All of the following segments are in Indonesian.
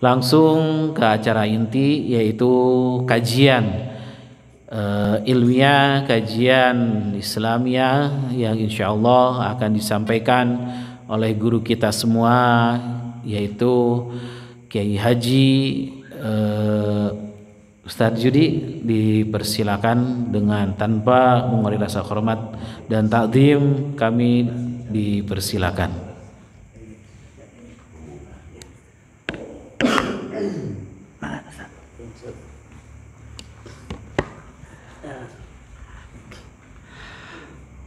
Langsung ke acara inti yaitu kajian uh, ilmiah, kajian Islamiah yang insya Allah akan disampaikan oleh guru kita semua yaitu Kiai Haji uh, eh, Ustadz Judi dipersilakan dengan tanpa mengurangi rasa hormat dan takdim kami dipersilakan.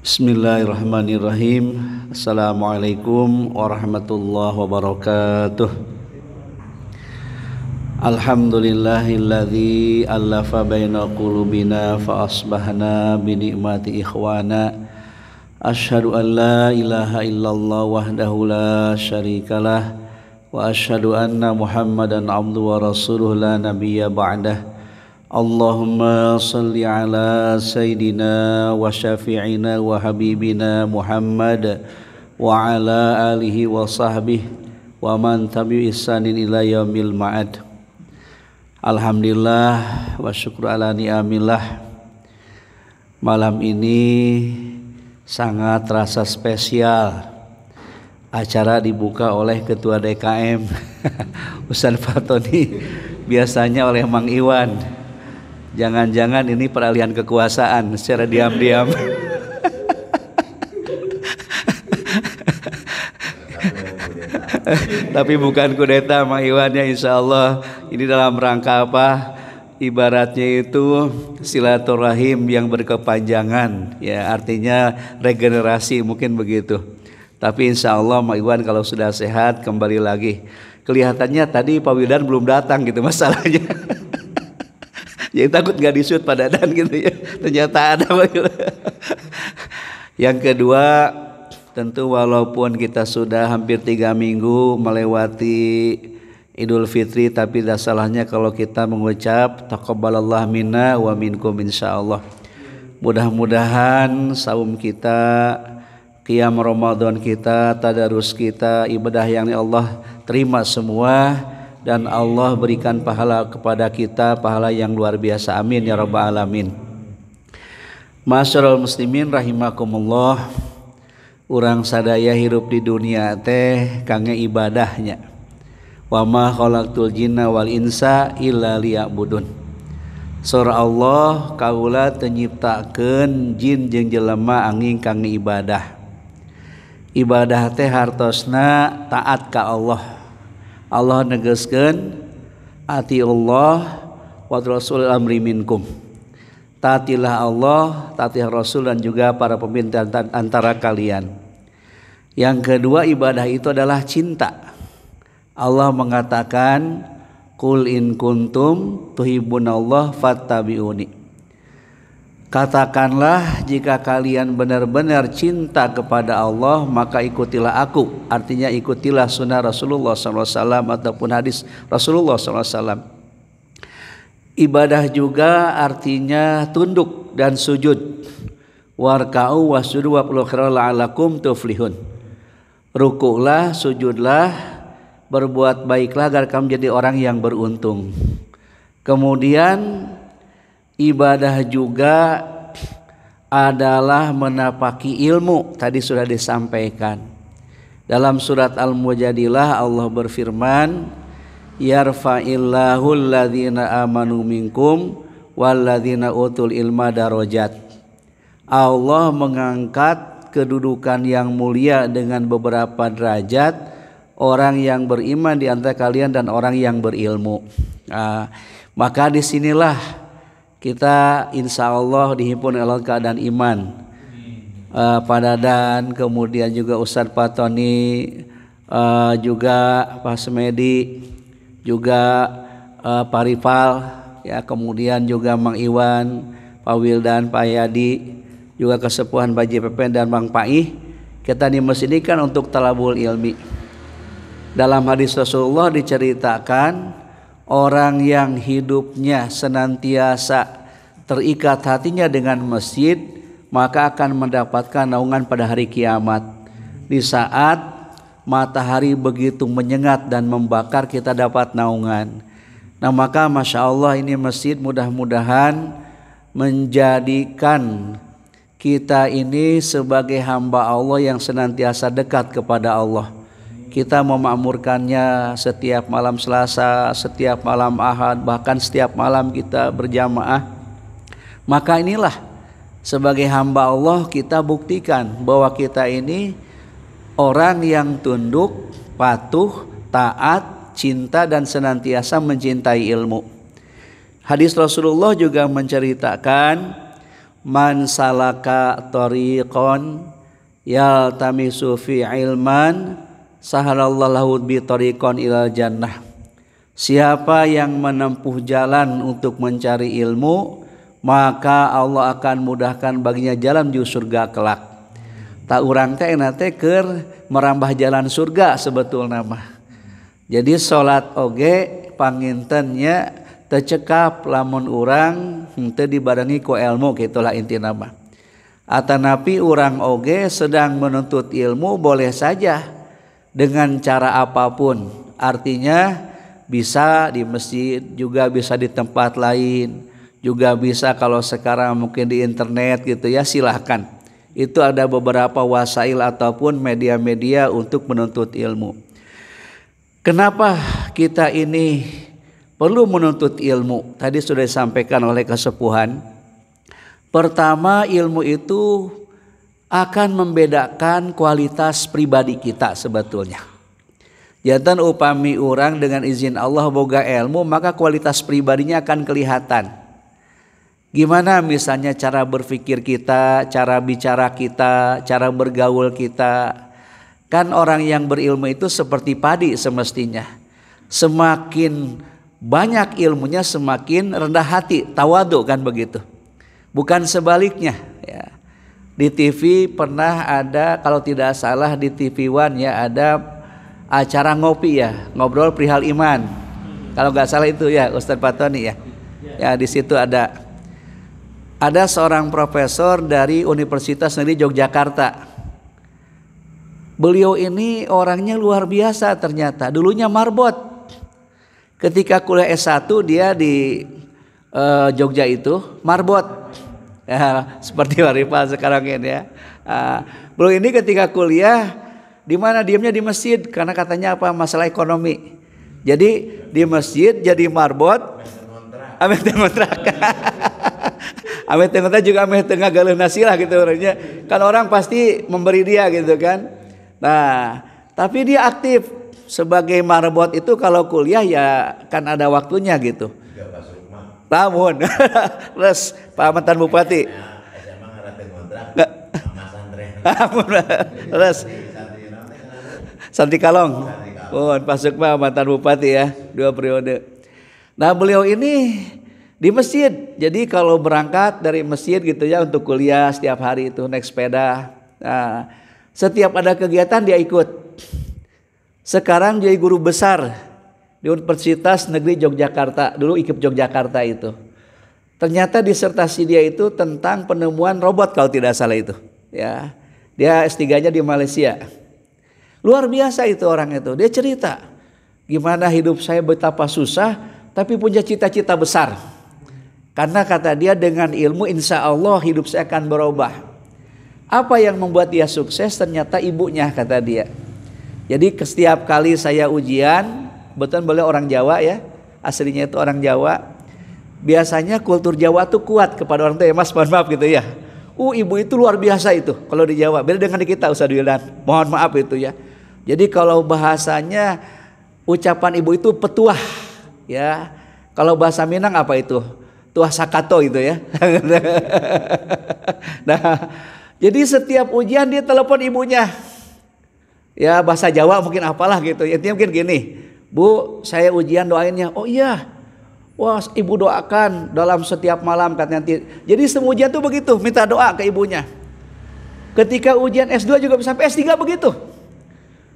Bismillahirrahmanirrahim Assalamualaikum warahmatullahi wabarakatuh Alhamdulillahilladzi allafa baina qulubina fa asbahna bi ni'mati ikhwana Asyhadu an la ilaha illallah wahdahu la syarikalah wa asyhadu anna Muhammadan abduhu wa rasuluhu la nabiyya ba'dahu Allahumma salli ala sayyidina wa syafi'ina wa habibina Muhammad wa ala alihi wa sahbihi wa man tabi'u ihsanin ila yaumil ma'ad. Alhamdulillah wa syukur ala ni'amillah. Malam ini sangat terasa spesial. Acara dibuka oleh Ketua DKM Ustaz Fatoni biasanya oleh Mang Iwan. Jangan-jangan ini peralihan kekuasaan secara diam-diam. Tapi bukan kudeta Mak Iwan ya insya Allah Ini dalam rangka apa Ibaratnya itu silaturahim yang berkepanjangan Ya artinya regenerasi mungkin begitu Tapi insya Allah Mak Iwan kalau sudah sehat kembali lagi Kelihatannya tadi Pak Widan belum datang gitu masalahnya Jadi takut nggak disut pada dan gitu ya. Ternyata ada. Gitu. Yang kedua tentu walaupun kita sudah hampir tiga minggu melewati Idul Fitri tapi tidak salahnya kalau kita mengucap takabbalallah mina wa minkum insyaallah. Mudah-mudahan saum kita, kiam Ramadan kita, tadarus kita, ibadah yang Allah terima semua dan Allah berikan pahala kepada kita pahala yang luar biasa amin ya rabbal alamin Masyarul muslimin rahimakumullah orang sadaya hirup di dunia teh kange ibadahnya wa ma khalaqtul jinna wal insa illa liya'budun surah Allah kaula tenyiptakeun jin jeung jelema angin kange ibadah ibadah teh hartosna taat ka Allah Allah negeskan ati Allah wa rasul amri minkum tatilah Allah tatih rasul dan juga para pemimpin antara kalian yang kedua ibadah itu adalah cinta Allah mengatakan kul in kuntum tuhibbunallah fattabi'uni Katakanlah jika kalian benar-benar cinta kepada Allah maka ikutilah aku Artinya ikutilah sunnah Rasulullah SAW ataupun hadis Rasulullah SAW Ibadah juga artinya tunduk dan sujud Warka'u wasudu wa la'alakum tuflihun Rukuklah, sujudlah, berbuat baiklah agar kamu jadi orang yang beruntung Kemudian ibadah juga adalah menapaki ilmu tadi sudah disampaikan dalam surat Al-Mujadilah Allah berfirman yarfa'illahu alladhina amanu minkum walladhina utul ilma darajat Allah mengangkat kedudukan yang mulia dengan beberapa derajat orang yang beriman di antara kalian dan orang yang berilmu. Nah, maka disinilah kita insya Allah dihimpun dalam keadaan iman uh, eh, pada dan kemudian juga Ustadz Patoni uh, juga Pak Semedi juga uh, Pak Rival ya kemudian juga Mang Iwan Pak Wildan Pak Yadi juga kesepuhan Pak JPP dan Bang Pai kita di ini mesin kan untuk talabul ilmi dalam hadis Rasulullah diceritakan orang yang hidupnya senantiasa terikat hatinya dengan masjid maka akan mendapatkan naungan pada hari kiamat di saat matahari begitu menyengat dan membakar kita dapat naungan nah maka masya Allah ini masjid mudah-mudahan menjadikan kita ini sebagai hamba Allah yang senantiasa dekat kepada Allah kita memakmurkannya setiap malam Selasa, setiap malam Ahad, bahkan setiap malam kita berjamaah. Maka inilah sebagai hamba Allah kita buktikan bahwa kita ini orang yang tunduk, patuh, taat, cinta dan senantiasa mencintai ilmu. Hadis Rasulullah juga menceritakan man salaka tariqon yaltamisu fi ilman sahalallahu lahu bi tariqan ilal jannah Siapa yang menempuh jalan untuk mencari ilmu maka Allah akan mudahkan baginya jalan di surga kelak tak urang teh nate keur merambah jalan surga sebetul nama jadi salat oge pangintennya tecekap lamun urang henteu dibarengi ku ilmu gitulah inti nama atanapi urang oge sedang menuntut ilmu boleh saja dengan cara apapun. Artinya bisa di masjid, juga bisa di tempat lain, juga bisa kalau sekarang mungkin di internet gitu ya silahkan. Itu ada beberapa wasail ataupun media-media untuk menuntut ilmu. Kenapa kita ini perlu menuntut ilmu? Tadi sudah disampaikan oleh kesepuhan. Pertama, ilmu itu akan membedakan kualitas pribadi kita sebetulnya. Jantan upami orang dengan izin Allah boga ilmu maka kualitas pribadinya akan kelihatan. Gimana misalnya cara berpikir kita, cara bicara kita, cara bergaul kita. Kan orang yang berilmu itu seperti padi semestinya. Semakin banyak ilmunya semakin rendah hati, tawadu kan begitu. Bukan sebaliknya ya di TV pernah ada kalau tidak salah di TV One ya ada acara ngopi ya ngobrol perihal iman kalau nggak salah itu ya Ustadz Patoni ya ya di situ ada ada seorang profesor dari Universitas Negeri Yogyakarta beliau ini orangnya luar biasa ternyata dulunya marbot ketika kuliah S1 dia di eh, Jogja itu marbot ya, seperti Warifal sekarang ini ya. Uh, bro ini ketika kuliah di mana diamnya di masjid karena katanya apa masalah ekonomi. Jadi di masjid jadi marbot. Amin kontrak. Amin kontrak juga Amin tengah galuh lah gitu orangnya. Kan orang pasti memberi dia gitu kan. Nah, tapi dia aktif sebagai marbot itu kalau kuliah ya kan ada waktunya gitu. Lamun. Terus Pak mantan bupati. Lamun. Terus Santi Kalong. Pun Pak Sukma mantan bupati ya, dua periode. Nah, beliau ini di masjid. Jadi kalau berangkat dari masjid gitu ya untuk kuliah setiap hari itu naik sepeda. Nah, setiap ada kegiatan dia ikut. Sekarang jadi guru besar di Universitas Negeri Yogyakarta, dulu IKIP Yogyakarta itu. Ternyata disertasi dia itu tentang penemuan robot kalau tidak salah itu, ya. Dia S3-nya di Malaysia. Luar biasa itu orang itu. Dia cerita gimana hidup saya betapa susah tapi punya cita-cita besar. Karena kata dia dengan ilmu insya Allah hidup saya akan berubah. Apa yang membuat dia sukses ternyata ibunya kata dia. Jadi setiap kali saya ujian Kebetulan boleh orang Jawa ya. Aslinya itu orang Jawa. Biasanya kultur Jawa tuh kuat kepada orang tua ya mas mohon maaf gitu ya. Uh ibu itu luar biasa itu kalau di Jawa. Beda dengan di kita Ustaz Wildan. Mohon maaf itu ya. Jadi kalau bahasanya ucapan ibu itu petuah ya. Kalau bahasa Minang apa itu? Tuah sakato itu ya. nah, jadi setiap ujian dia telepon ibunya. Ya bahasa Jawa mungkin apalah gitu. Intinya mungkin gini. Bu, saya ujian doainnya. Oh iya. Wah, ibu doakan dalam setiap malam katanya. Jadi semua ujian tuh begitu, minta doa ke ibunya. Ketika ujian S2 juga sampai S3 begitu.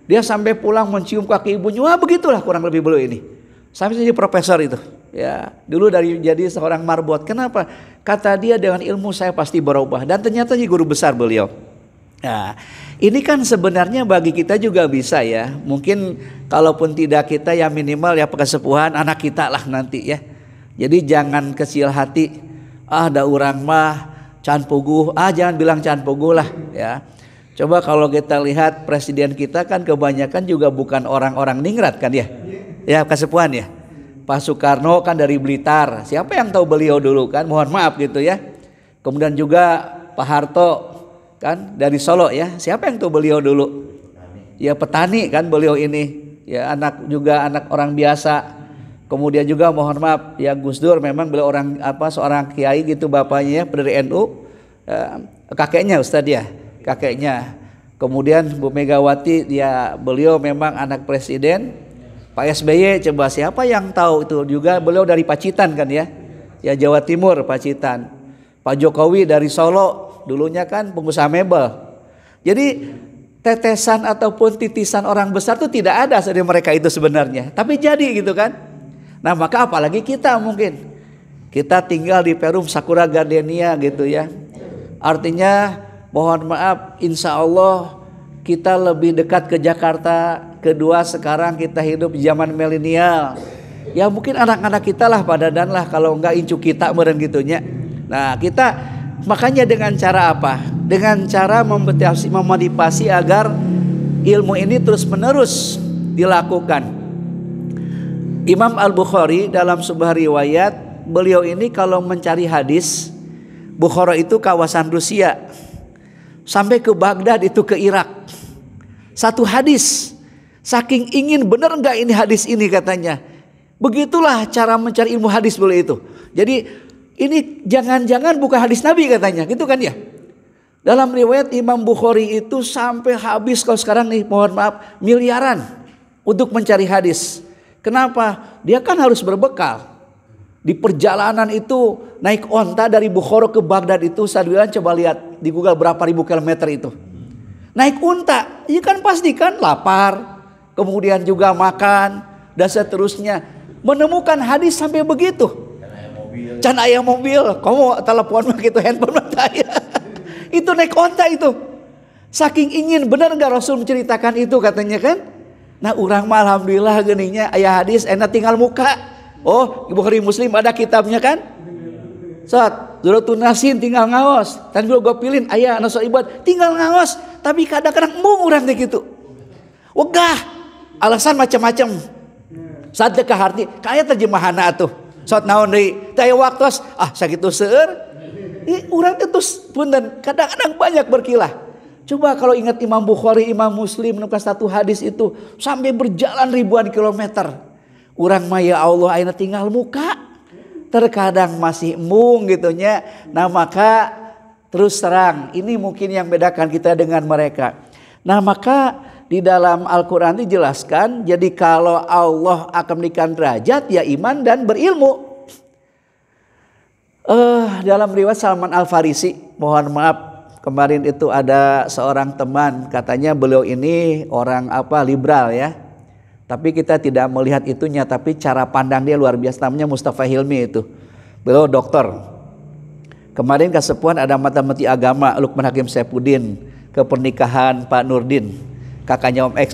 Dia sampai pulang mencium kaki ibunya. Wah, begitulah kurang lebih beliau ini. Sampai jadi profesor itu. Ya, dulu dari jadi seorang marbot. Kenapa? Kata dia dengan ilmu saya pasti berubah dan ternyata jadi guru besar beliau. Nah, ini kan sebenarnya bagi kita juga bisa ya. Mungkin kalaupun tidak kita ya minimal ya kesepuhan anak kita lah nanti ya. Jadi jangan kecil hati. Ah, ada orang mah can puguh. Ah, jangan bilang can puguh lah ya. Coba kalau kita lihat presiden kita kan kebanyakan juga bukan orang-orang ningrat kan ya. Ya kesepuhan ya. Pak Soekarno kan dari Blitar. Siapa yang tahu beliau dulu kan? Mohon maaf gitu ya. Kemudian juga Pak Harto kan dari Solo ya. Siapa yang tuh beliau dulu? Ya petani kan beliau ini. Ya anak juga anak orang biasa. Kemudian juga mohon maaf ya Gus Dur memang beliau orang apa seorang kiai gitu bapaknya ya NU. Eh, kakeknya ustadz ya, kakeknya. Kemudian Bu Megawati dia beliau memang anak presiden. Pak SBY coba siapa yang tahu itu juga beliau dari Pacitan kan ya. Ya Jawa Timur Pacitan. Pak Jokowi dari Solo dulunya kan pengusaha mebel. Jadi tetesan ataupun titisan orang besar itu tidak ada dari mereka itu sebenarnya. Tapi jadi gitu kan. Nah maka apalagi kita mungkin. Kita tinggal di Perum Sakura Gardenia gitu ya. Artinya mohon maaf insya Allah kita lebih dekat ke Jakarta. Kedua sekarang kita hidup zaman milenial. Ya mungkin anak-anak kita lah pada dan lah kalau enggak incu kita meren gitunya. Nah kita Makanya dengan cara apa? Dengan cara memotivasi, memotivasi agar ilmu ini terus-menerus dilakukan. Imam Al-Bukhari dalam sebuah riwayat, beliau ini kalau mencari hadis, Bukhara itu kawasan Rusia. Sampai ke Baghdad itu ke Irak. Satu hadis. Saking ingin benar nggak ini hadis ini katanya. Begitulah cara mencari ilmu hadis beliau itu. Jadi ini jangan-jangan buka hadis Nabi katanya, gitu kan ya? Dalam riwayat Imam Bukhari itu sampai habis kalau sekarang nih mohon maaf miliaran untuk mencari hadis. Kenapa? Dia kan harus berbekal. Di perjalanan itu naik onta dari Bukhara ke Baghdad itu saya coba lihat di Google berapa ribu kilometer itu. Naik unta, ikan kan pasti kan lapar, kemudian juga makan dan seterusnya. Menemukan hadis sampai begitu. Can ayah mobil, kamu telepon begitu handphone saya. itu naik onta itu. Saking ingin benar nggak Rasul menceritakan itu katanya kan? Nah orang mah alhamdulillah geninya ayah hadis enak tinggal muka. Oh Bukhari Muslim ada kitabnya kan? Saat dulu tunasin tinggal ngawas. Dan gue pilih ayah anak ibad, tinggal ngawas. Tapi kadang-kadang mau orang gitu. Wegah. Alasan macam-macam. Saat dekah hati. Kayak terjemahan atuh. Saat naon deui? Teh waktos ah sakitu seueur. Ih, orang terus punten kadang-kadang banyak berkilah. Coba kalau ingat Imam Bukhari, Imam Muslim menemukan satu hadis itu sampai berjalan ribuan kilometer. Orang maya Allah aina tinggal muka. Terkadang masih mung gitu nya. Nah maka terus terang ini mungkin yang bedakan kita dengan mereka. Nah maka di dalam Al-Quran dijelaskan, jadi kalau Allah akan memberikan derajat, ya iman dan berilmu. Uh, dalam riwayat Salman Al-Farisi, mohon maaf, kemarin itu ada seorang teman, katanya beliau ini orang apa liberal ya. Tapi kita tidak melihat itunya, tapi cara pandang dia luar biasa, namanya Mustafa Hilmi itu. Beliau dokter. Kemarin kesepuan ada mata mati agama Lukman Hakim Sepudin, ke pernikahan Pak Nurdin kakaknya Om X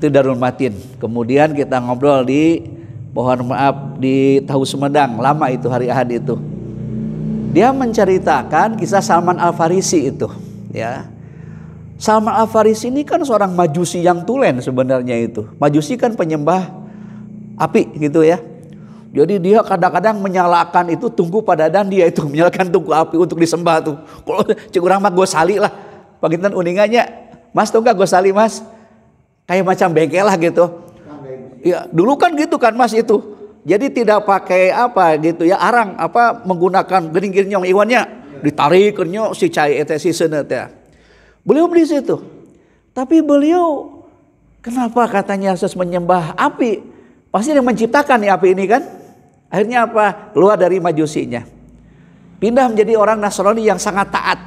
itu Darul Matin. Kemudian kita ngobrol di pohon maaf di Tahu Sumedang, lama itu hari Ahad itu. Dia menceritakan kisah Salman Al Farisi itu, ya. Salman Al Farisi ini kan seorang majusi yang tulen sebenarnya itu. Majusi kan penyembah api gitu ya. Jadi dia kadang-kadang menyalakan itu tunggu pada dan dia itu menyalakan tunggu api untuk disembah tuh. Kalau cek mah gue sali lah. Pagitan uningannya Mas tuh gak sali mas? Kayak macam bengkel lah gitu. Ya, dulu kan gitu kan mas itu. Jadi tidak pakai apa gitu ya arang apa menggunakan gering-gering iwannya ditarik nyong si cai etesi senet ya. Beliau beli situ. Tapi beliau kenapa katanya Yesus menyembah api? Pasti yang menciptakan nih api ini kan. Akhirnya apa? Keluar dari majusinya. Pindah menjadi orang Nasrani yang sangat taat.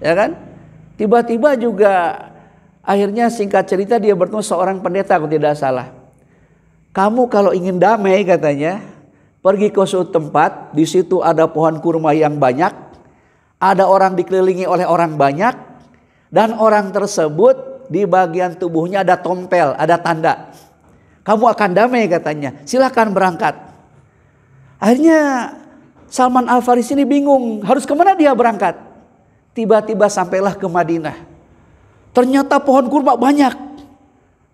Ya kan? Tiba-tiba juga akhirnya singkat cerita dia bertemu seorang pendeta kalau tidak salah. Kamu kalau ingin damai katanya, pergi ke suatu tempat, di situ ada pohon kurma yang banyak, ada orang dikelilingi oleh orang banyak, dan orang tersebut di bagian tubuhnya ada tompel, ada tanda. Kamu akan damai katanya, silahkan berangkat. Akhirnya Salman Al-Faris ini bingung, harus kemana dia berangkat? Tiba-tiba sampailah ke Madinah. Ternyata pohon kurma banyak.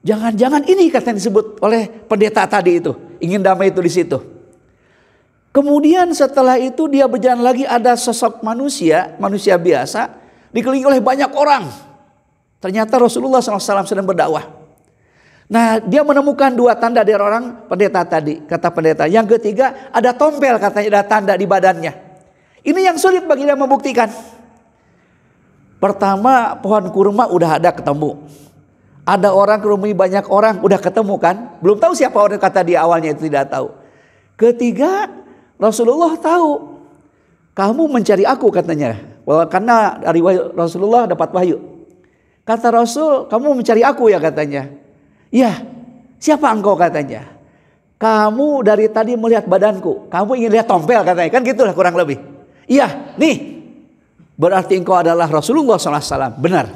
Jangan-jangan ini kata disebut oleh pendeta tadi itu. Ingin damai itu di situ. Kemudian setelah itu dia berjalan lagi ada sosok manusia, manusia biasa. Dikelilingi oleh banyak orang. Ternyata Rasulullah SAW sedang berdakwah. Nah dia menemukan dua tanda dari orang pendeta tadi. Kata pendeta. Yang ketiga ada tompel katanya ada tanda di badannya. Ini yang sulit bagi dia membuktikan. Pertama pohon kurma udah ada ketemu. Ada orang kerumuni banyak orang udah ketemu kan? Belum tahu siapa orang kata dia awalnya itu tidak tahu. Ketiga Rasulullah tahu. Kamu mencari aku katanya. Walau karena dari Rasulullah dapat wahyu. Kata Rasul, kamu mencari aku ya katanya. Ya, siapa engkau katanya? Kamu dari tadi melihat badanku. Kamu ingin lihat tompel katanya. Kan gitulah kurang lebih. Iya, nih berarti engkau adalah Rasulullah SAW. Benar.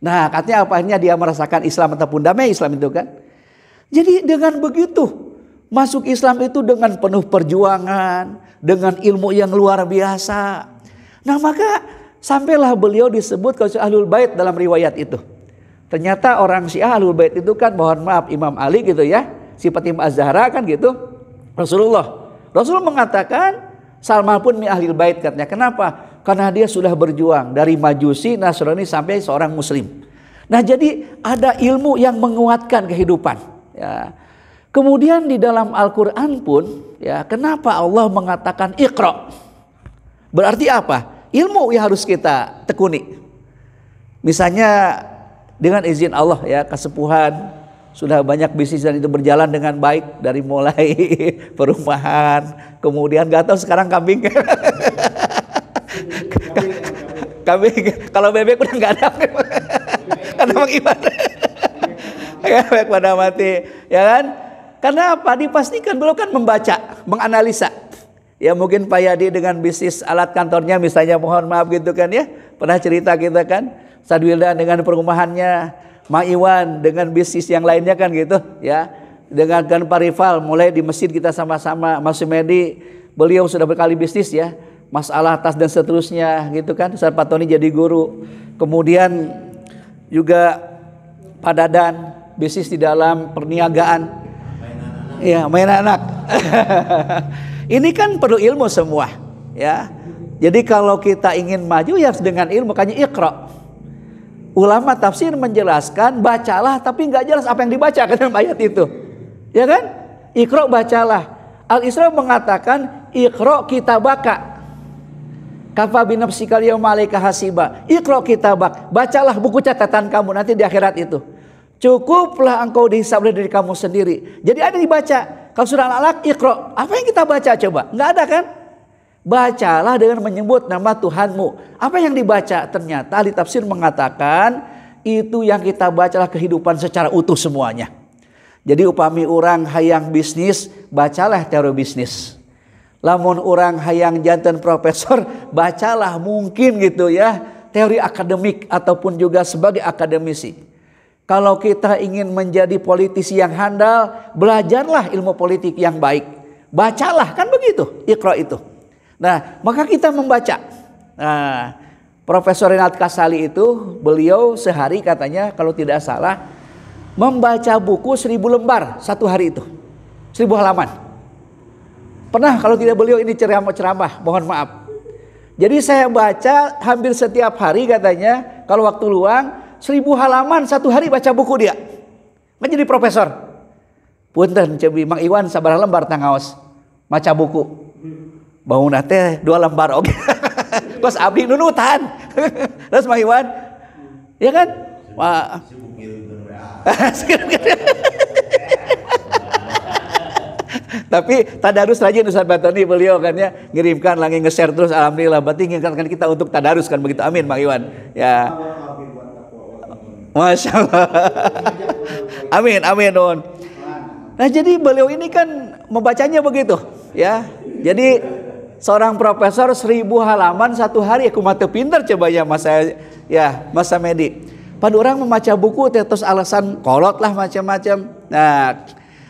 Nah katanya apa akhirnya dia merasakan Islam ataupun damai Islam itu kan. Jadi dengan begitu masuk Islam itu dengan penuh perjuangan, dengan ilmu yang luar biasa. Nah maka sampailah beliau disebut kalau ahlul bait dalam riwayat itu. Ternyata orang Syiah ahlul bait itu kan mohon maaf Imam Ali gitu ya, sifat Imam Az-Zahra kan gitu. Rasulullah. Rasulullah mengatakan salma pun mi ahlul bait katanya. Kenapa? Karena dia sudah berjuang dari Majusi, Nasrani sampai seorang Muslim. Nah jadi ada ilmu yang menguatkan kehidupan. Ya. Kemudian di dalam Al-Quran pun, ya kenapa Allah mengatakan ikro? Berarti apa? Ilmu yang harus kita tekuni. Misalnya dengan izin Allah ya kesepuhan sudah banyak bisnis dan itu berjalan dengan baik dari mulai perumahan kemudian gak tahu sekarang kambing kami kalau bebek udah nggak ada karena mengibadah ya bebek pada mati ya kan karena apa dipastikan beliau kan membaca menganalisa ya mungkin Pak Yadi dengan bisnis alat kantornya misalnya mohon maaf gitu kan ya pernah cerita kita kan Sadwildan dengan perumahannya Ma Iwan dengan bisnis yang lainnya kan gitu ya dengan kan Pak Rival mulai di masjid kita sama-sama Mas Medi beliau sudah berkali bisnis ya masalah tas dan seterusnya gitu kan Ustaz Patoni jadi guru kemudian juga Pak Dadan bisnis di dalam perniagaan ya main anak ini kan perlu ilmu semua ya jadi kalau kita ingin maju ya dengan ilmu kanya ikro ulama tafsir menjelaskan bacalah tapi nggak jelas apa yang dibaca kan dalam ayat itu ya kan ikro bacalah al Isra mengatakan ikro kita baka Kafa binafsika yawma alaika hasiba. Iqra kitabak. Bacalah buku catatan kamu nanti di akhirat itu. Cukuplah engkau dihisab dari kamu sendiri. Jadi ada dibaca. Kalau surah Al-Alaq Iqra, apa yang kita baca coba? Enggak ada kan? Bacalah dengan menyebut nama Tuhanmu. Apa yang dibaca? Ternyata di tafsir mengatakan itu yang kita bacalah kehidupan secara utuh semuanya. Jadi upami orang hayang bisnis, bacalah teori bisnis lamun orang hayang jantan profesor bacalah mungkin gitu ya teori akademik ataupun juga sebagai akademisi kalau kita ingin menjadi politisi yang handal belajarlah ilmu politik yang baik bacalah kan begitu ikro itu nah maka kita membaca nah Profesor Renat Kasali itu beliau sehari katanya kalau tidak salah membaca buku seribu lembar satu hari itu seribu halaman Pernah kalau tidak beliau ini ceramah-ceramah, mohon maaf. Jadi saya baca hampir setiap hari katanya, kalau waktu luang, seribu halaman satu hari baca buku dia. Menjadi profesor. Punten cebi Mang Iwan sabar lembar tangaos maca buku. Bau nate dua lembar oke. Terus abdi nunutan. Terus Mang Iwan. Ya kan? Wah. Gitu, Tapi tadarus rajin Ustaz Batoni beliau kan ya ngirimkan lagi nge-share terus alhamdulillah berarti ngingatkan kita untuk tadarus kan begitu. Amin Bang Iwan. Ya. Masya Allah. Amin, amin don. Nah jadi beliau ini kan membacanya begitu ya. Jadi seorang profesor seribu halaman satu hari aku mata pinter coba ya mas ya masa Medi. Pada orang membaca buku terus alasan kolot lah macam-macam. Nah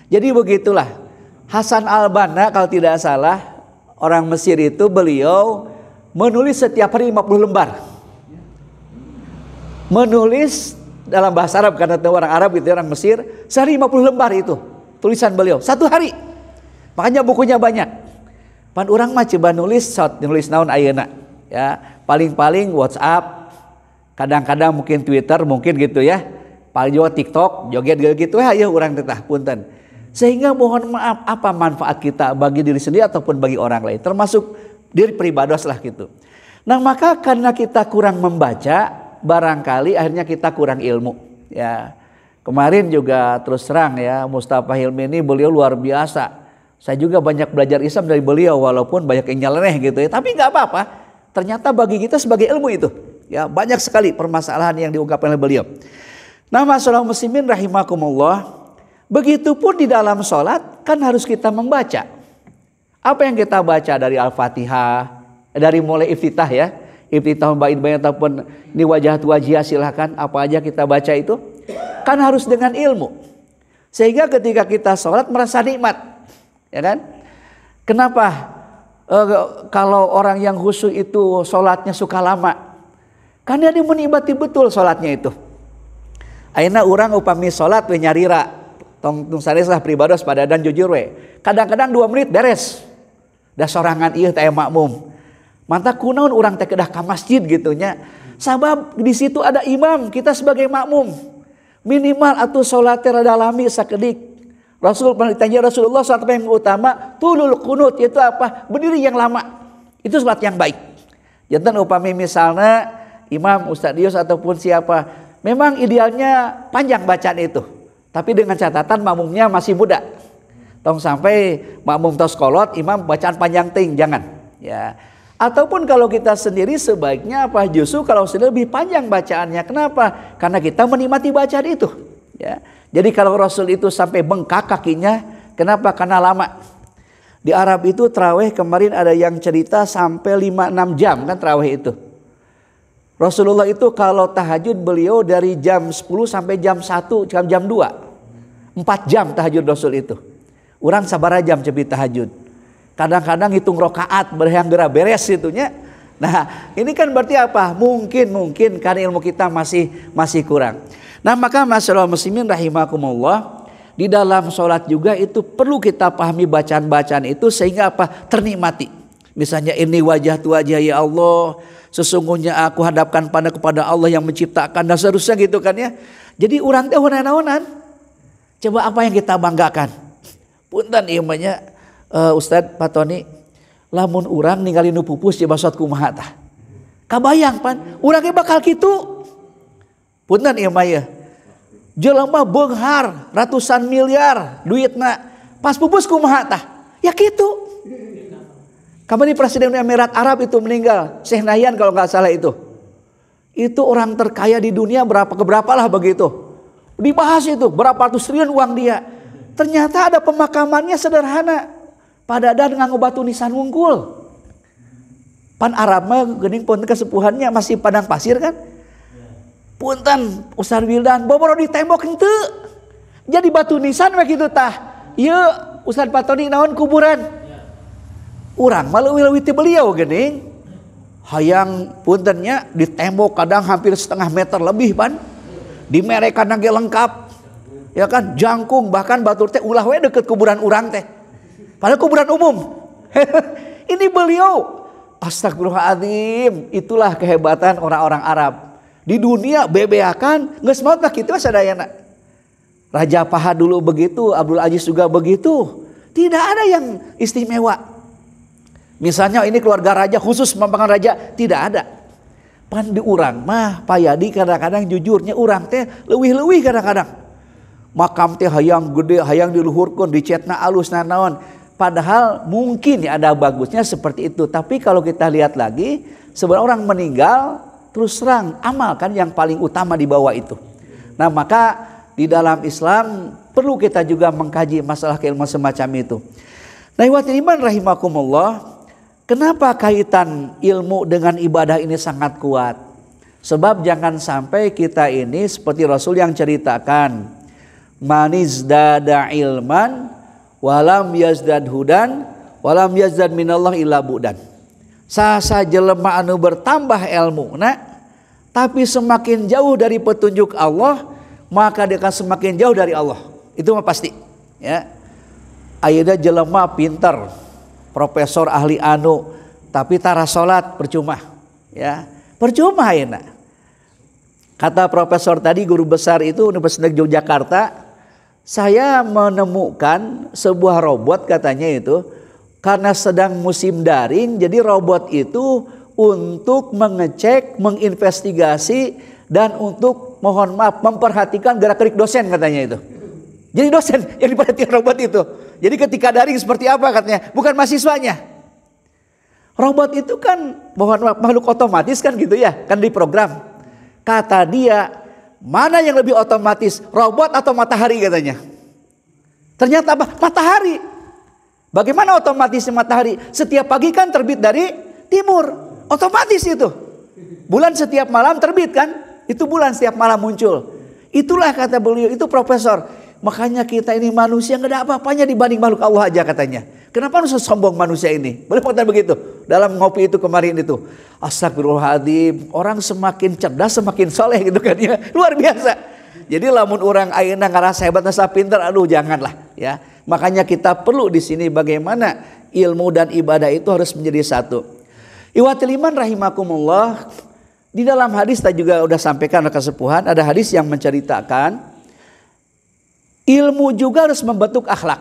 jadi begitulah Hasan Al-Banna kalau tidak salah orang Mesir itu beliau menulis setiap hari 50 lembar. Menulis dalam bahasa Arab karena itu orang Arab itu orang Mesir sehari 50 lembar itu tulisan beliau satu hari. Makanya bukunya banyak. Pan orang mah coba nulis shot nulis naun ayeuna ya paling-paling WhatsApp kadang-kadang mungkin Twitter mungkin gitu ya paling juga TikTok joget gitu ya ya orang tetah punten sehingga mohon maaf apa manfaat kita bagi diri sendiri ataupun bagi orang lain. Termasuk diri pribadi lah gitu. Nah maka karena kita kurang membaca barangkali akhirnya kita kurang ilmu. Ya Kemarin juga terus terang ya Mustafa Hilmi ini beliau luar biasa. Saya juga banyak belajar Islam dari beliau walaupun banyak yang nyeleneh gitu ya. Tapi nggak apa-apa. Ternyata bagi kita sebagai ilmu itu. Ya banyak sekali permasalahan yang diungkapkan oleh beliau. Nama masalah muslimin rahimakumullah Begitupun di dalam sholat kan harus kita membaca. Apa yang kita baca dari Al-Fatihah, dari mulai iftitah ya. Iftitah bait bayan ataupun di wajah wajah silahkan apa aja kita baca itu. Kan harus dengan ilmu. Sehingga ketika kita sholat merasa nikmat. Ya kan? Kenapa? E, kalau orang yang khusyuk itu sholatnya suka lama. Karena dia menikmati betul sholatnya itu. Aina orang upami sholat menyarira tong tung pribadi pribados pada dan jujur we kadang-kadang dua menit beres dah sorangan iya teh makmum mantap kunaun orang teh kedah ke masjid gitunya sabab di situ ada imam kita sebagai makmum minimal atau sholat teradalami sakedik Rasul pernah ditanya Rasulullah saat yang utama tulul kunut itu apa berdiri yang lama itu sholat yang baik jantan upami misalnya imam dius ataupun siapa memang idealnya panjang bacaan itu tapi dengan catatan makmumnya masih muda. Tong sampai makmum tos kolot, imam bacaan panjang ting, jangan. Ya. Ataupun kalau kita sendiri sebaiknya apa? Justru kalau sendiri lebih panjang bacaannya. Kenapa? Karena kita menikmati bacaan itu. Ya. Jadi kalau Rasul itu sampai bengkak kakinya, kenapa? Karena lama. Di Arab itu traweh kemarin ada yang cerita sampai 5-6 jam kan traweh itu. Rasulullah itu kalau tahajud beliau dari jam 10 sampai jam 1, jam jam 2. 4 jam tahajud Rasul itu. Orang sabar aja jam cebi tahajud. Kadang-kadang hitung rokaat berhayang gerak beres nya. Nah ini kan berarti apa? Mungkin mungkin karena ilmu kita masih masih kurang. Nah maka masalah muslimin rahimakumullah di dalam sholat juga itu perlu kita pahami bacaan-bacaan itu sehingga apa ternikmati. Misalnya ini wajah tu wajah ya Allah, sesungguhnya aku hadapkan pada kepada Allah yang menciptakan dan seharusnya gitu kan ya. Jadi orang teh onan-onan. Coba apa yang kita banggakan? Punten imannya uh, eh, Ustaz Patoni lamun orang ninggalin pupus di suat kumaha tah. Kabayang pan, urangnya bakal gitu. Punten imannya. mah ya. ratusan miliar duit nak pas pupus kumaha tah. Ya gitu. Kamu ini Presiden Emirat Arab itu meninggal? Syekh Nayan kalau nggak salah itu. Itu orang terkaya di dunia berapa keberapa lah begitu. Dibahas itu berapa ratus triliun uang dia. Ternyata ada pemakamannya sederhana. Pada ada nganggo batu nisan wungkul. Pan Arab mah gening pun kesepuhannya masih padang pasir kan? Punten Ustaz Wildan boboro di tembok itu Jadi batu nisan begitu tah. Yuk Ustaz Patoni naon kuburan orang malu wilawiti beliau gini, Hayang puntennya di tembok kadang hampir setengah meter lebih pan. Di mereka nage lengkap. Ya kan jangkung bahkan batur teh ulah we deket kuburan urang teh. pada kuburan umum. Ini beliau Astagfirullahaladzim Itulah kehebatan orang-orang Arab Di dunia bebeakan Nggak semata kita sadayana Raja Paha dulu begitu Abdul Aziz juga begitu Tidak ada yang istimewa Misalnya ini keluarga raja khusus mampangan raja tidak ada. Pan di urang mah Pak Yadi kadang-kadang jujurnya urang teh lewi-lewi kadang-kadang. Makam teh hayang gede, hayang diluhurkan, dicetna alus nanaon. Padahal mungkin ada bagusnya seperti itu. Tapi kalau kita lihat lagi, sebenarnya orang meninggal terus terang amal kan yang paling utama di bawah itu. Nah maka di dalam Islam perlu kita juga mengkaji masalah keilmuan semacam itu. Nah, iman rahimakumullah, Kenapa kaitan ilmu dengan ibadah ini sangat kuat? Sebab jangan sampai kita ini seperti Rasul yang ceritakan. Manis dada ilman walam yazdad hudan walam yazdad minallah illa budan. Sasa jelema anu bertambah ilmu nah, tapi semakin jauh dari petunjuk Allah maka dia akan semakin jauh dari Allah. Itu mah pasti. Ya. Ayuda jelema pintar, profesor ahli anu tapi tara salat percuma ya percuma ya kata profesor tadi guru besar itu Universitas Yogyakarta saya menemukan sebuah robot katanya itu karena sedang musim daring jadi robot itu untuk mengecek, menginvestigasi dan untuk mohon maaf memperhatikan gerak-gerik dosen katanya itu. Jadi dosen yang diperhatikan robot itu. Jadi ketika daring seperti apa katanya? Bukan mahasiswanya. Robot itu kan bahwa makhluk otomatis kan gitu ya, kan diprogram. Kata dia, mana yang lebih otomatis, robot atau matahari katanya? Ternyata apa? Matahari. Bagaimana otomatisnya matahari? Setiap pagi kan terbit dari timur. Otomatis itu. Bulan setiap malam terbit kan? Itu bulan setiap malam muncul. Itulah kata beliau, itu profesor. Makanya kita ini manusia nggak ada apa-apanya dibanding makhluk Allah aja katanya. Kenapa harus sombong manusia ini? Boleh kata begitu. Dalam ngopi itu kemarin itu. Astagfirullahaladzim. Orang semakin cerdas semakin soleh gitu kan ya. Luar biasa. Jadi lamun orang ayana ngerasa hebat ngerasa pinter. Aduh janganlah ya. Makanya kita perlu di sini bagaimana ilmu dan ibadah itu harus menjadi satu. Iwatiliman rahimakumullah. Di dalam hadis tadi juga udah sampaikan ada kesepuhan. Ada hadis yang menceritakan Ilmu juga harus membentuk akhlak.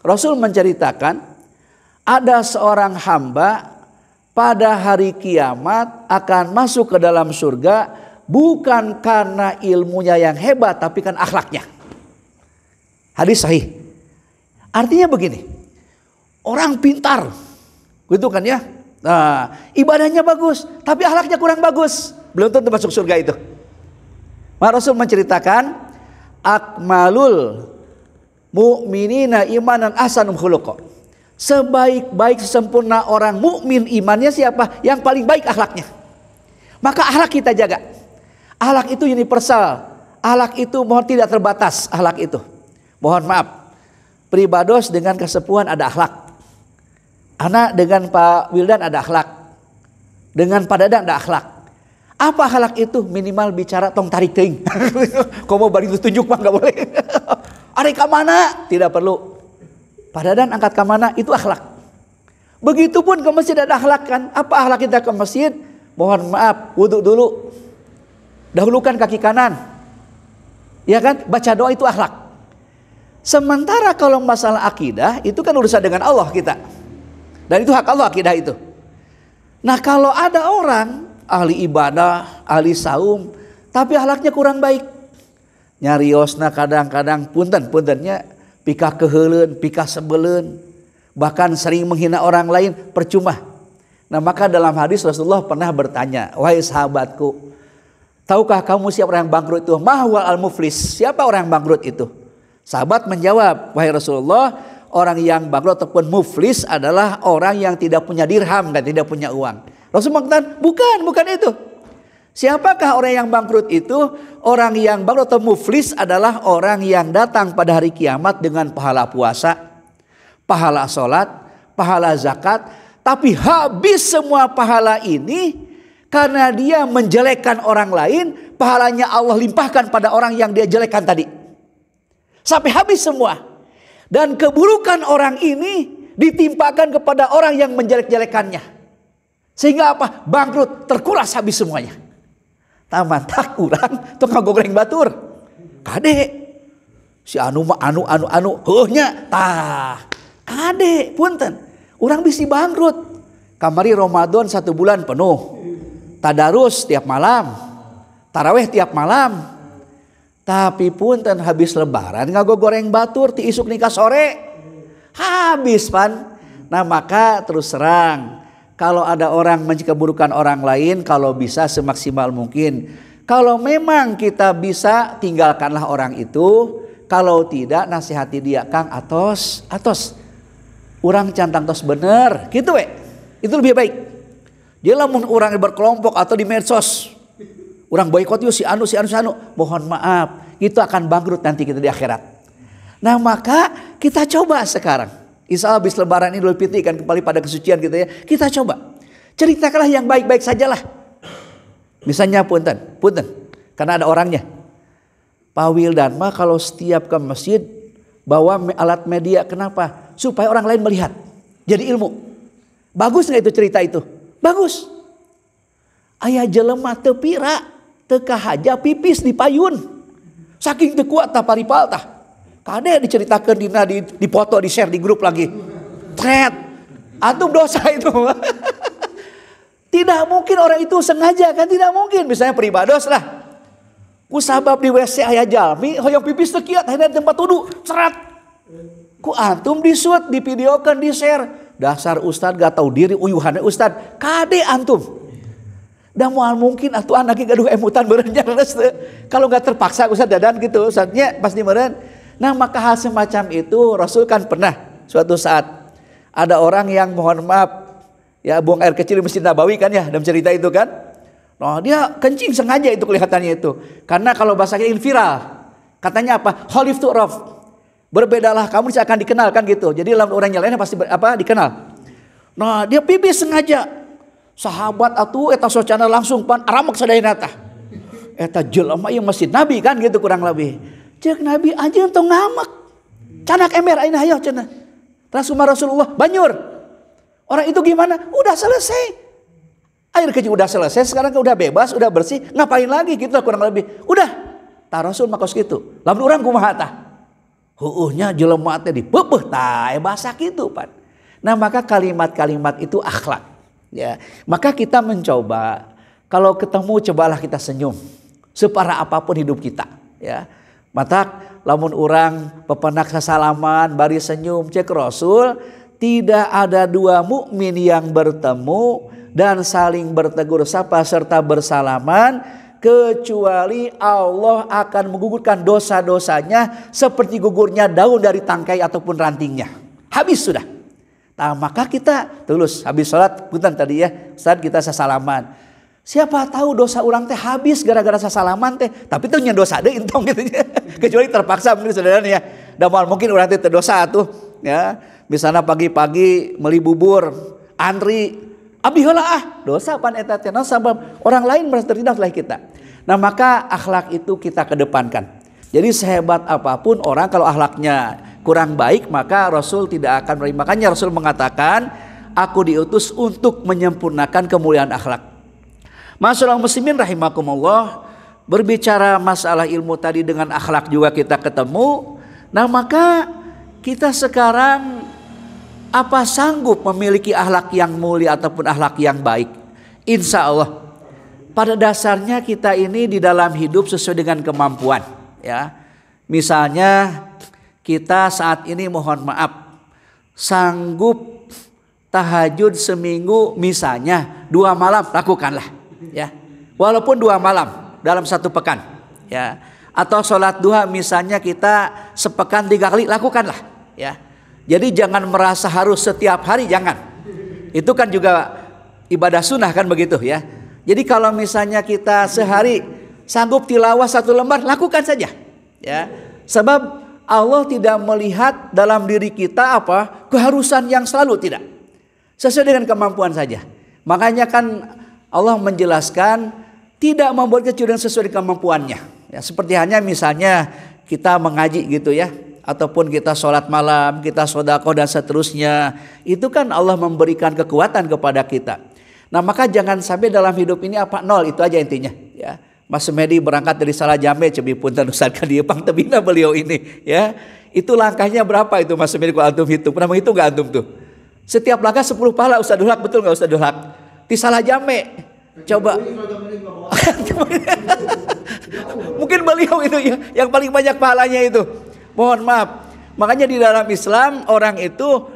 Rasul menceritakan ada seorang hamba pada hari kiamat akan masuk ke dalam surga bukan karena ilmunya yang hebat tapi kan akhlaknya. Hadis sahih. Artinya begini. Orang pintar. Gitu kan ya. Nah, ibadahnya bagus tapi akhlaknya kurang bagus. Belum tentu masuk surga itu. Maka Rasul menceritakan akmalul mu'minina imanan asanum khuluqa. Sebaik-baik sempurna orang mukmin imannya siapa? Yang paling baik akhlaknya. Maka akhlak kita jaga. Akhlak itu universal. Akhlak itu mohon tidak terbatas akhlak itu. Mohon maaf. Pribados dengan kesepuhan ada akhlak. Anak dengan Pak Wildan ada akhlak. Dengan Pak Dadang ada akhlak. Apa akhlak itu? Minimal bicara tong tarik ting. Komo bari tunjuk mah nggak boleh. Ari kemana? Tidak perlu. Padadan angkat kemana Itu akhlak. Begitupun ke masjid ada akhlak kan? Apa akhlak kita ke masjid? Mohon maaf, wudhu dulu. Dahulukan kaki kanan. Ya kan? Baca doa itu akhlak. Sementara kalau masalah akidah itu kan urusan dengan Allah kita. Dan itu hak Allah akidah itu. Nah kalau ada orang ahli ibadah, ahli saum, tapi ahlaknya kurang baik. Nyariosna kadang-kadang punten puntennya pika kehelun, pika sebelun, bahkan sering menghina orang lain percuma. Nah maka dalam hadis Rasulullah pernah bertanya, wahai sahabatku, tahukah kamu siapa orang yang bangkrut itu? Mahwal al muflis, siapa orang yang bangkrut itu? Sahabat menjawab, wahai Rasulullah, orang yang bangkrut ataupun muflis adalah orang yang tidak punya dirham dan tidak punya uang. Rasul mengatakan, bukan, bukan itu. Siapakah orang yang bangkrut itu? Orang yang bangkrut atau muflis adalah orang yang datang pada hari kiamat dengan pahala puasa, pahala sholat, pahala zakat, tapi habis semua pahala ini karena dia menjelekkan orang lain, pahalanya Allah limpahkan pada orang yang dia jelekkan tadi. Sampai habis semua. Dan keburukan orang ini ditimpakan kepada orang yang menjelek-jelekannya. Sehingga apa? Bangkrut, terkuras habis semuanya. Taman tak kurang tukang goreng batur. Kade. Si anu mah anu anu anu heuhnya tah. Kade punten. Orang bisa bangkrut. Kamari Ramadan satu bulan penuh. Tadarus tiap malam. Taraweh tiap malam. Tapi punten habis lebaran ngago goreng batur ti isuk nikah sore. Habis pan. Nah maka terus serang kalau ada orang keburukan orang lain, kalau bisa semaksimal mungkin. Kalau memang kita bisa, tinggalkanlah orang itu. Kalau tidak, nasihati dia, Kang Atos, Atos. Orang cantang tos bener, gitu we. Itu lebih baik. Dia lamun orang berkelompok atau di medsos. Orang boikot yuk si anu, si anu, si anu. Mohon maaf, itu akan bangkrut nanti kita di akhirat. Nah maka kita coba sekarang Insya Allah habis lebaran ini Fitri kan kembali pada kesucian gitu ya. Kita coba. Ceritakanlah yang baik-baik sajalah. Misalnya punten, punten. Karena ada orangnya. Pak Wildan mah kalau setiap ke masjid bawa alat media kenapa? Supaya orang lain melihat. Jadi ilmu. Bagus nggak itu cerita itu? Bagus. Ayah jelema tepira teka haja pipis di payun. Saking tekuat tapari paltah yang diceritakan, di, di, foto di share di grup lagi. Thread. Antum dosa itu. Tidak mungkin orang itu sengaja kan tidak mungkin. Misalnya pribados lah. Ku sabab di WC ayah jalmi, hoyong pipis kiat hanya tempat wudhu, cerat. Ku antum di divideokan, di di share. Dasar ustad gak tahu diri, uyuhannya ustad. Kade antum. Dan mual mungkin atau anaknya gaduh emutan berenjang. Kalau gak terpaksa ustad dadan gitu, ustadnya pas di meren. Nah maka hal semacam itu Rasul kan pernah suatu saat ada orang yang mohon maaf ya buang air kecil di Masjid Nabawi kan ya dalam cerita itu kan. Nah dia kencing sengaja itu kelihatannya itu. Karena kalau bahasa kita viral. Katanya apa? Holif tu'raf. Berbedalah kamu akan dikenal kan gitu. Jadi dalam orang yang lainnya pasti apa dikenal. Nah dia pipis sengaja. Sahabat atau eta socana langsung pan aramak sadayana tah. Eta jelema yang Masjid Nabi kan gitu kurang lebih. Cek Nabi aja tong ngamak. Canak ember ini ayo cenah. Rasulullah Rasulullah banyur. Orang itu gimana? Udah selesai. Air kecil udah selesai, sekarang udah bebas, udah bersih, ngapain lagi gitu lah kurang lebih. Udah. tarasul Rasul makos gitu. Lamun orang kumaha tah? huuhnya jelematnya di pepeh tah eh, basah gitu pan. Nah, maka kalimat-kalimat itu akhlak. Ya, maka kita mencoba kalau ketemu cobalah kita senyum separa apapun hidup kita, ya. Matak lamun orang pepenak salaman, bari senyum cek Rasul tidak ada dua mukmin yang bertemu dan saling bertegur sapa serta bersalaman kecuali Allah akan menggugurkan dosa-dosanya seperti gugurnya daun dari tangkai ataupun rantingnya. Habis sudah. Nah, maka kita tulus habis sholat Bukan tadi ya, saat kita sesalaman Siapa tahu dosa orang teh habis gara-gara sasalaman teh. Tapi tuh dosa deh intong gitu Kecuali terpaksa mungkin saudara ya. Dan mungkin orang teh terdosa tuh ya. Misalnya pagi-pagi meli bubur, antri, Abi hola ah, dosa pan etatnya. teh sampai orang lain merasa tertindas lah kita. Nah, maka akhlak itu kita kedepankan. Jadi sehebat apapun orang kalau akhlaknya kurang baik maka Rasul tidak akan menerima. Rasul mengatakan, aku diutus untuk menyempurnakan kemuliaan akhlak. Masalah muslimin rahimakumullah berbicara masalah ilmu tadi dengan akhlak juga kita ketemu. Nah, maka kita sekarang apa sanggup memiliki akhlak yang mulia ataupun akhlak yang baik? Insya Allah pada dasarnya kita ini di dalam hidup sesuai dengan kemampuan ya. Misalnya kita saat ini mohon maaf sanggup tahajud seminggu misalnya dua malam lakukanlah ya walaupun dua malam dalam satu pekan ya atau sholat duha misalnya kita sepekan tiga kali lakukanlah ya jadi jangan merasa harus setiap hari jangan itu kan juga ibadah sunnah kan begitu ya jadi kalau misalnya kita sehari sanggup tilawah satu lembar lakukan saja ya sebab Allah tidak melihat dalam diri kita apa keharusan yang selalu tidak sesuai dengan kemampuan saja makanya kan Allah menjelaskan tidak membuat kecurian sesuai dengan kemampuannya. Ya, seperti hanya misalnya kita mengaji gitu ya, ataupun kita sholat malam, kita sodako dan seterusnya. Itu kan Allah memberikan kekuatan kepada kita. Nah maka jangan sampai dalam hidup ini apa nol itu aja intinya. Ya. Mas Medi berangkat dari salah jame cebi pun ke dia Kadiepang tebina beliau ini ya. Itu langkahnya berapa itu Mas Medi kalau antum hitung? Pernah menghitung gak antum tuh? Setiap langkah sepuluh pahala usah Dulhak betul nggak usah Dulhak? di salah jame. Coba. Mungkin beliau itu ya, yang paling banyak pahalanya itu. Mohon maaf. Makanya di dalam Islam orang itu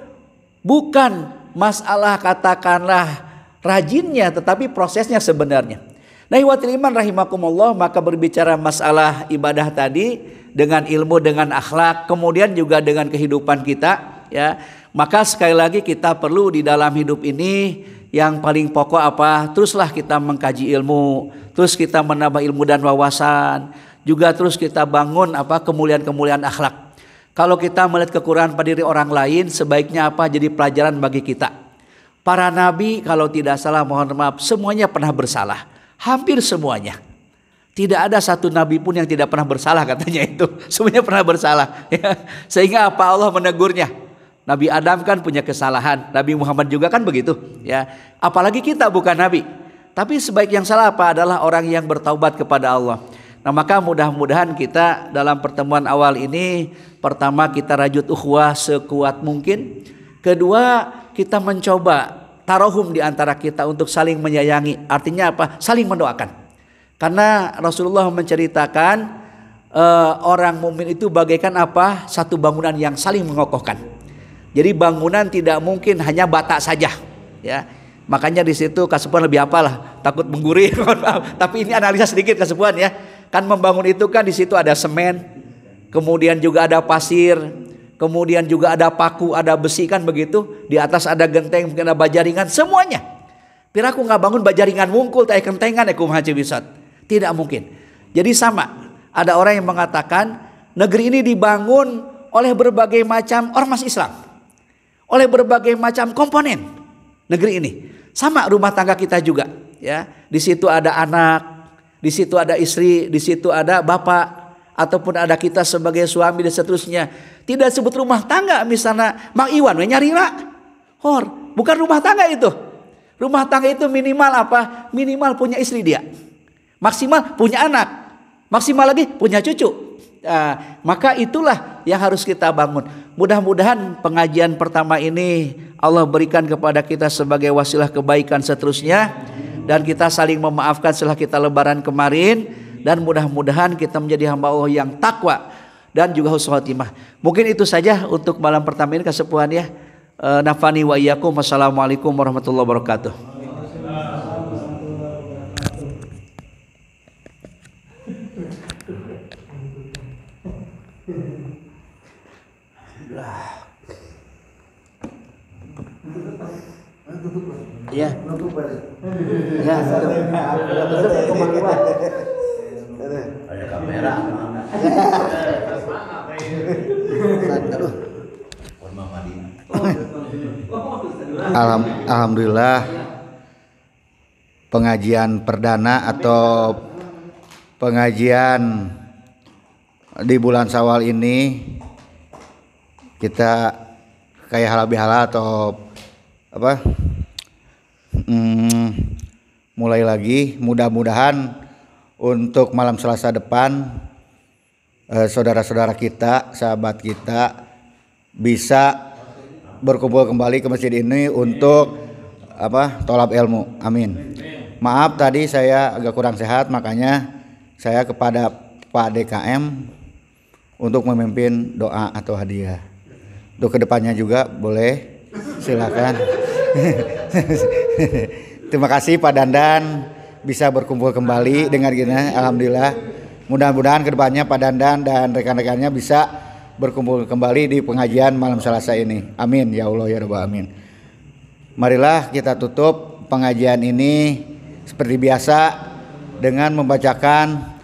bukan masalah katakanlah rajinnya tetapi prosesnya sebenarnya. Nah, iwatil iman rahimakumullah maka berbicara masalah ibadah tadi dengan ilmu dengan akhlak kemudian juga dengan kehidupan kita ya. Maka sekali lagi kita perlu di dalam hidup ini yang paling pokok apa? Teruslah kita mengkaji ilmu, terus kita menambah ilmu dan wawasan, juga terus kita bangun apa kemuliaan-kemuliaan akhlak. Kalau kita melihat kekurangan pada diri orang lain, sebaiknya apa? Jadi pelajaran bagi kita. Para nabi kalau tidak salah mohon maaf, semuanya pernah bersalah. Hampir semuanya. Tidak ada satu nabi pun yang tidak pernah bersalah katanya itu. Semuanya pernah bersalah. Ya. Sehingga apa Allah menegurnya? Nabi Adam kan punya kesalahan, Nabi Muhammad juga kan begitu, ya. Apalagi kita bukan nabi. Tapi sebaik yang salah apa adalah orang yang bertaubat kepada Allah. Nah, maka mudah-mudahan kita dalam pertemuan awal ini pertama kita rajut ukhuwah sekuat mungkin, kedua kita mencoba tarohum di antara kita untuk saling menyayangi. Artinya apa? Saling mendoakan. Karena Rasulullah menceritakan uh, orang mukmin itu bagaikan apa? Satu bangunan yang saling mengokohkan. Jadi bangunan tidak mungkin hanya bata saja, ya. Makanya di situ kasepuan lebih apalah, takut menggurih. Tapi ini analisa sedikit kasepuan ya. Kan membangun itu kan di situ ada semen, kemudian juga ada pasir, kemudian juga ada paku, ada besi kan begitu. Di atas ada genteng, mungkin ada bajaringan, semuanya. Piraku nggak bangun bajaringan wungkul, tak kentengan ya kumaha wisat. Tidak mungkin. Jadi sama, ada orang yang mengatakan negeri ini dibangun oleh berbagai macam ormas Islam oleh berbagai macam komponen negeri ini. Sama rumah tangga kita juga, ya. Di situ ada anak, di situ ada istri, di situ ada bapak ataupun ada kita sebagai suami dan seterusnya. Tidak sebut rumah tangga misalnya Mang Iwan nyari rak. Hor, bukan rumah tangga itu. Rumah tangga itu minimal apa? Minimal punya istri dia. Maksimal punya anak. Maksimal lagi punya cucu. Nah, maka itulah yang harus kita bangun. Mudah-mudahan pengajian pertama ini Allah berikan kepada kita sebagai wasilah kebaikan seterusnya dan kita saling memaafkan setelah kita lebaran kemarin dan mudah-mudahan kita menjadi hamba Allah yang takwa dan juga husnul Mungkin itu saja untuk malam pertama ini kesepuhan ya. Eh, Nafani wa iyyakum. Wassalamualaikum warahmatullahi wabarakatuh. Alhamdulillah. Iya. Ya, tutup. Tutup Ada kamera Alham, Alhamdulillah pengajian perdana atau pengajian di bulan Sawal ini kita kayak halal bihalal atau apa hmm, mulai lagi mudah-mudahan untuk malam Selasa depan eh, saudara-saudara kita sahabat kita bisa berkumpul kembali ke masjid ini untuk apa tolap ilmu amin maaf tadi saya agak kurang sehat makanya saya kepada Pak DKM untuk memimpin doa atau hadiah untuk kedepannya juga boleh silakan terima kasih Pak Dandan bisa berkumpul kembali dengan gini alhamdulillah mudah-mudahan kedepannya Pak Dandan dan rekan-rekannya bisa berkumpul kembali di pengajian malam Selasa ini amin ya Allah ya Rabbal amin marilah kita tutup pengajian ini seperti biasa dengan membacakan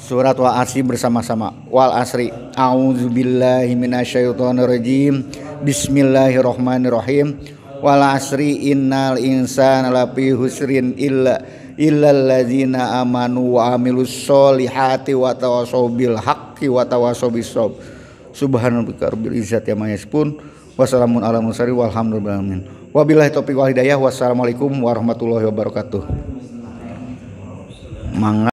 Surat Wal Asri bersama-sama. Wal Asri. A'udzubillahi minasyaitonirrajim. Bismillahirrahmanirrahim. Wal Asri innal insana lafi husrin illa illal ladzina amanu wa amilus solihati wa tawassaw bil haqqi wa tawassaw bis sabr. Subhanallahi rabbil izzati amma yasifun. Wassalamun ala mursalin walhamdulillahi alamin. Wabillahi taufiq wal hidayah. Wassalamualaikum warahmatullahi wabarakatuh. Mangga